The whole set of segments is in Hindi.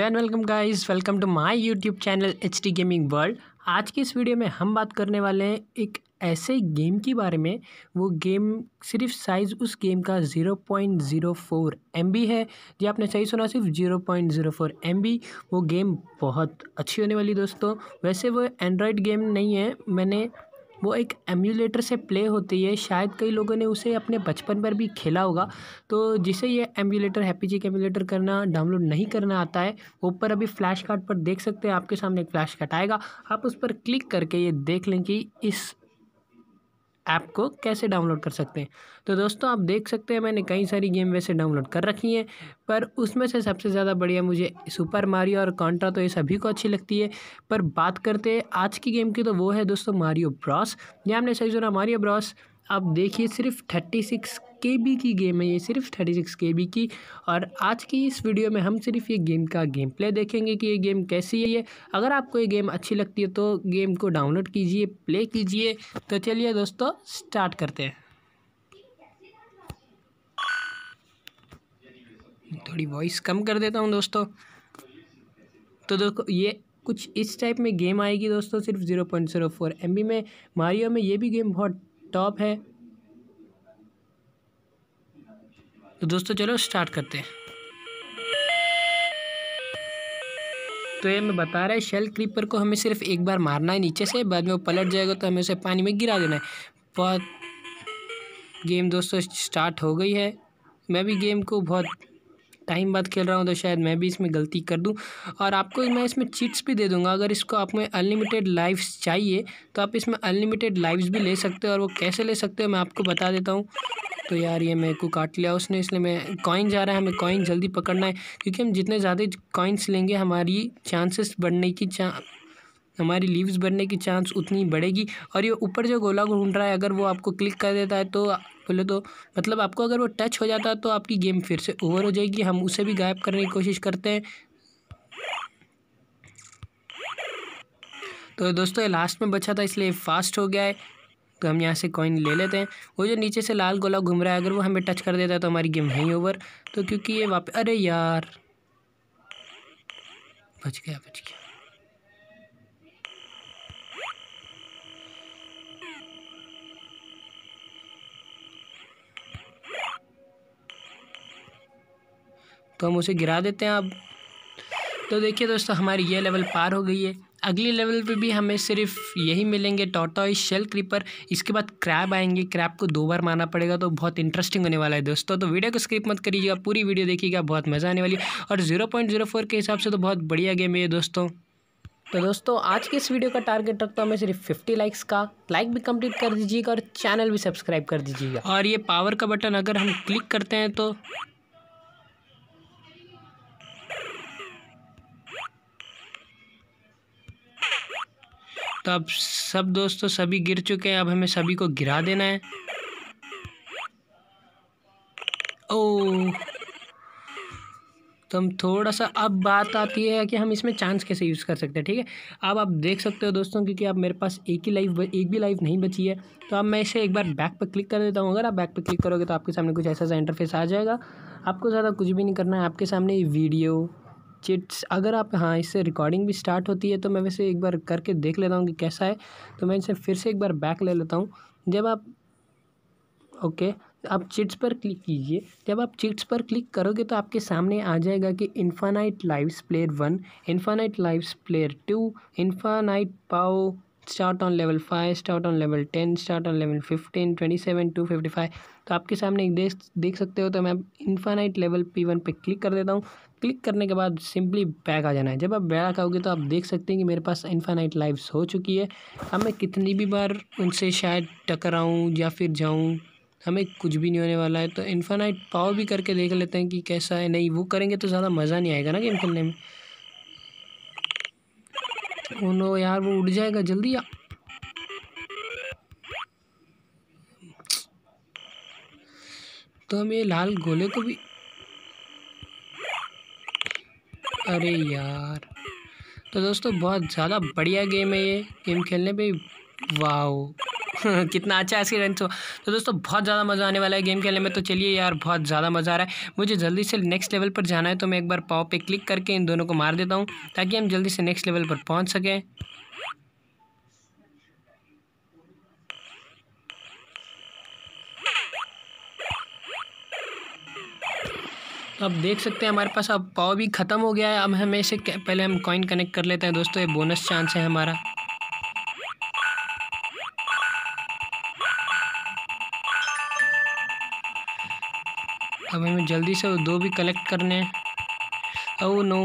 hello and welcome guys welcome to my YouTube channel H D gaming world आज की इस वीडियो में हम बात करने वाले हैं एक ऐसे गेम के बारे में वो गेम सिर्फ साइज़ उस गेम का 0.04 एमबी है जी आपने सही सुना सिर्फ 0.04 एमबी वो गेम बहुत अच्छी होने वाली दोस्तों वैसे वो एंड्रॉयड गेम नहीं है मैंने वो एक एम्यूलेटर से प्ले होती है शायद कई लोगों ने उसे अपने बचपन पर भी खेला होगा तो जिसे ये एम्यूलेटर हैप्पी चिक एम्यूलेटर करना डाउनलोड नहीं करना आता है ऊपर अभी फ्लैश कार्ड पर देख सकते हैं आपके सामने एक फ्लैश कार्ड आएगा आप उस पर क्लिक करके ये देख लें कि इस ऐप को कैसे डाउनलोड कर सकते हैं तो दोस्तों आप देख सकते हैं मैंने कई सारी गेम वैसे डाउनलोड कर रखी हैं पर उसमें से सबसे ज़्यादा बढ़िया मुझे सुपर मारियो और कॉन्ट्रा तो ये सभी को अच्छी लगती है पर बात करते हैं आज की गेम की तो वो है दोस्तों मारियो ब्रॉस जी हमने सही सुना मारियो ब्रॉस आप देखिए सिर्फ थर्टी सिक्स के बी की गेम है ये सिर्फ थर्टी सिक्स के बी की और आज की इस वीडियो में हम सिर्फ ये गेम का गेम प्ले देखेंगे कि ये गेम कैसी है ये अगर आपको ये गेम अच्छी लगती है तो गेम को डाउनलोड कीजिए प्ले कीजिए तो चलिए दोस्तों स्टार्ट करते हैं थोड़ी वॉइस कम कर देता हूँ दोस्तों तो देखो ये कुछ इस टाइप में गेम आएगी दोस्तों सिर्फ zero point zero four M B में मारियो में ये भी गेम बहुत टॉप है तो दोस्तों चलो स्टार्ट करते हैं तो ये मैं बता रहा है शेल क्रीपर को हमें सिर्फ एक बार मारना है नीचे से बाद में वो पलट जाएगा तो हमें उसे पानी में गिरा देना है बहुत गेम दोस्तों स्टार्ट हो गई है मैं भी गेम को बहुत टाइम बाद खेल रहा हूँ तो शायद मैं भी इसमें गलती कर दूँ और आपको मैं इसमें चिट्स भी दे दूँगा अगर इसको आप में अनलिमिटेड लाइव्स चाहिए तो आप इसमें अनलिमिटेड लाइव्स भी ले सकते हो और वो कैसे ले सकते हो मैं आपको बता देता हूँ तो यार ये मेरे को काट लिया उसने इसलिए मैं कॉइन जा रहा है हमें कॉइन जल्दी पकड़ना है क्योंकि हम जितने ज़्यादा कॉइन्स लेंगे हमारी चांसेस बढ़ने की चा हमारी लीव्स बढ़ने की चांस उतनी बढ़ेगी और ये ऊपर जो गोला घूम रहा है अगर वो आपको क्लिक कर देता है तो बोले तो मतलब आपको अगर वो टच हो जाता है तो आपकी गेम फिर से ओवर हो जाएगी हम उसे भी गायब करने की कोशिश करते हैं तो दोस्तों ये लास्ट में बचा था इसलिए फास्ट हो गया है तो हम यहाँ से कॉइन ले लेते हैं वो जो नीचे से लाल गोला घूम रहा है अगर वो हमें टच कर देता है तो हमारी गेम है ओवर तो क्योंकि ये वापस अरे यार बच गया बच गया तो हम उसे गिरा देते हैं अब तो देखिए दोस्तों हमारी ये लेवल पार हो गई है अगले लेवल पे भी हमें सिर्फ यही मिलेंगे टॉटॉय शेल क्रीपर इसके बाद क्रैब आएंगे क्रैब को दो बार मारना पड़ेगा तो बहुत इंटरेस्टिंग होने वाला है दोस्तों तो वीडियो को स्किप मत करिएगा पूरी वीडियो देखिएगा बहुत मज़ा आने वाली और जीरो पॉइंट जीरो फोर के हिसाब से तो बहुत बढ़िया गेम है ये दोस्तों तो दोस्तों आज की इस वीडियो का टारगेट रखता हूँ मैं सिर्फ फिफ्टी लाइक्स का लाइक भी कम्प्लीट कर दीजिएगा और चैनल भी सब्सक्राइब कर दीजिएगा और ये पावर का बटन अगर हम क्लिक करते हैं तो तो अब सब दोस्तों तो सभी गिर चुके हैं अब हमें सभी को गिरा देना है ओ तो हम थोड़ा सा अब बात आती है कि हम इसमें चांस कैसे यूज़ कर सकते हैं ठीक है अब आप देख सकते हो दोस्तों क्योंकि अब मेरे पास एक ही लाइफ एक भी लाइफ नहीं बची है तो अब मैं इसे एक बार बैक पर क्लिक कर देता हूँ अगर आप बैक पर क्लिक करोगे तो आपके सामने कुछ ऐसा सा इंटरफेस आ जाएगा आपको ज़्यादा कुछ भी नहीं करना है आपके सामने वीडियो चिट्स अगर आप हाँ इससे रिकॉर्डिंग भी स्टार्ट होती है तो मैं वैसे एक बार करके देख लेता हूँ कि कैसा है तो मैं इसे फिर से एक बार बैक ले लेता हूँ जब आप ओके आप चिट्स पर क्लिक कीजिए जब आप चिट्स पर क्लिक करोगे तो आपके सामने आ जाएगा कि infinite lives player one infinite lives player two infinite पाओ start on level five start on level ten start on level fifteen twenty seven two fifty five तो आपके सामने एक देख देख सकते हो तो मैं इन्फानाइट लेवल पी वन पर क्लिक कर देता हूँ क्लिक करने के बाद सिंपली बैक आ जाना है जब आप बैक आओगे तो आप देख सकते हैं कि मेरे पास इन्फानाइट लाइव्स हो चुकी है अब मैं कितनी भी बार उनसे शायद टकराऊँ या फिर जाऊँ हमें कुछ भी नहीं होने वाला है तो इन्फानाइट पावर भी करके देख लेते हैं कि कैसा है नहीं वो करेंगे तो ज़्यादा मज़ा नहीं आएगा ना गेम खेलने में ओ नो यार वो उड़ जाएगा जल्दी आ तो हम ये लाल गोले को भी अरे यार तो दोस्तों बहुत ज़्यादा बढ़िया गेम है ये गेम खेलने पे वाह कितना अच्छा है इसकी रन तो दोस्तों बहुत ज़्यादा मज़ा आने वाला है गेम खेलने में तो चलिए यार बहुत ज़्यादा मज़ा आ रहा है मुझे जल्दी से नेक्स्ट लेवल पर जाना है तो मैं एक बार पाव पे क्लिक करके इन दोनों को मार देता हूँ ताकि हम जल्दी से नेक्स्ट लेवल पर पहुँच सकें तो अब देख सकते हैं हमारे पास अब पाव भी ख़त्म हो गया है अब हमें इसे पहले हम कॉइन कनेक्ट कर लेते हैं दोस्तों ये बोनस चांस है हमारा अब हमें जल्दी से दो भी कलेक्ट करने हैं ओ नो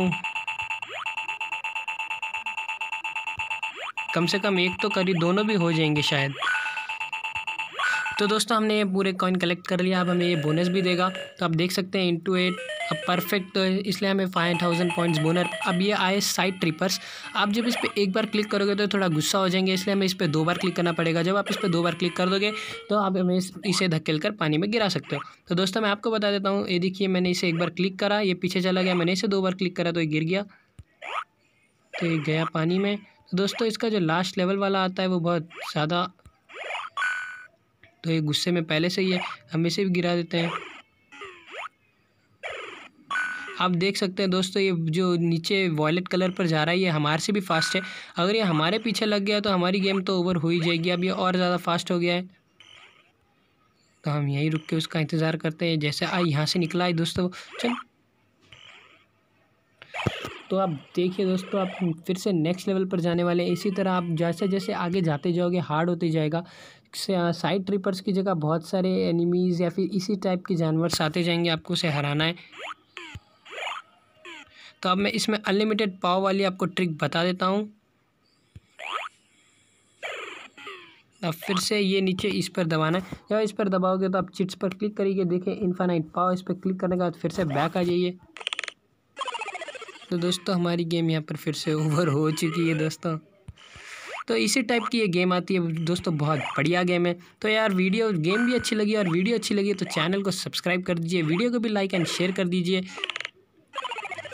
कम से कम एक तो करी दोनों भी हो जाएंगे शायद तो दोस्तों हमने ये पूरे कॉइन कलेक्ट कर लिया अब हमें ये बोनस भी देगा तो आप देख सकते हैं इंटू एट अब परफेक्ट तो इसलिए हमें फाइव थाउजेंड पॉइंट्स बोनर अब ये आए साइड ट्रिपर्स आप जब इस पर एक बार क्लिक करोगे तो थोड़ा गुस्सा हो जाएंगे इसलिए हमें इस पर दो बार क्लिक करना पड़ेगा जब आप इस पर दो बार क्लिक कर दोगे तो आप हमें इसे धकेल कर पानी में गिरा सकते हो तो दोस्तों मैं आपको बता देता हूँ ये देखिए मैंने इसे एक बार क्लिक करा ये पीछे चला गया मैंने इसे दो बार क्लिक करा तो ये गिर गया तो ये गया पानी में तो दोस्तों इसका जो लास्ट लेवल वाला आता है वो बहुत ज़्यादा तो ये गुस्से में पहले से ही है हम इसे भी गिरा देते हैं आप देख सकते हैं दोस्तों ये जो नीचे वॉयलेट कलर पर जा रहा है ये हमारे से भी फास्ट है अगर ये हमारे पीछे लग गया तो हमारी गेम तो ओवर हो ही जाएगी अब ये और ज़्यादा फास्ट हो गया है तो हम यहीं रुक के उसका इंतज़ार करते हैं जैसे आ यहाँ से निकला है दोस्तों चल तो आप देखिए दोस्तों आप फिर से नेक्स्ट लेवल पर जाने वाले हैं इसी तरह आप जैसे जैसे आगे जाते जाओगे हार्ड होते जाएगा साइड ट्रिपर्स की जगह बहुत सारे एनिमीज़ या फिर इसी टाइप के जानवर आते जाएंगे आपको उसे हराना है तो अब मैं इसमें अनलिमिटेड पाव वाली आपको ट्रिक बता देता हूँ अब फिर से ये नीचे इस पर दबाना है जब इस पर दबाओगे तो आप चिट्स पर क्लिक करिए देखिए इन्फानाइट पाव इस पर क्लिक करने के बाद फिर से बैक आ जाइए तो दोस्तों हमारी गेम यहाँ पर फिर से ओवर हो चुकी है दोस्तों तो इसी टाइप की ये गेम आती है दोस्तों बहुत बढ़िया गेम है तो यार वीडियो गेम भी अच्छी लगी और वीडियो अच्छी लगी तो चैनल को सब्सक्राइब कर दीजिए वीडियो को भी लाइक एंड शेयर कर दीजिए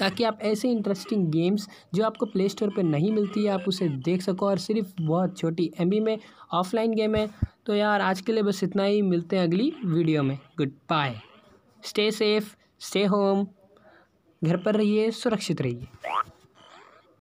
ताकि आप ऐसे इंटरेस्टिंग गेम्स जो आपको प्ले स्टोर पर नहीं मिलती है आप उसे देख सको और सिर्फ बहुत छोटी एम में ऑफलाइन गेम है तो यार आज के लिए बस इतना ही मिलते हैं अगली वीडियो में good bye stay safe stay home घर पर रहिए सुरक्षित रहिए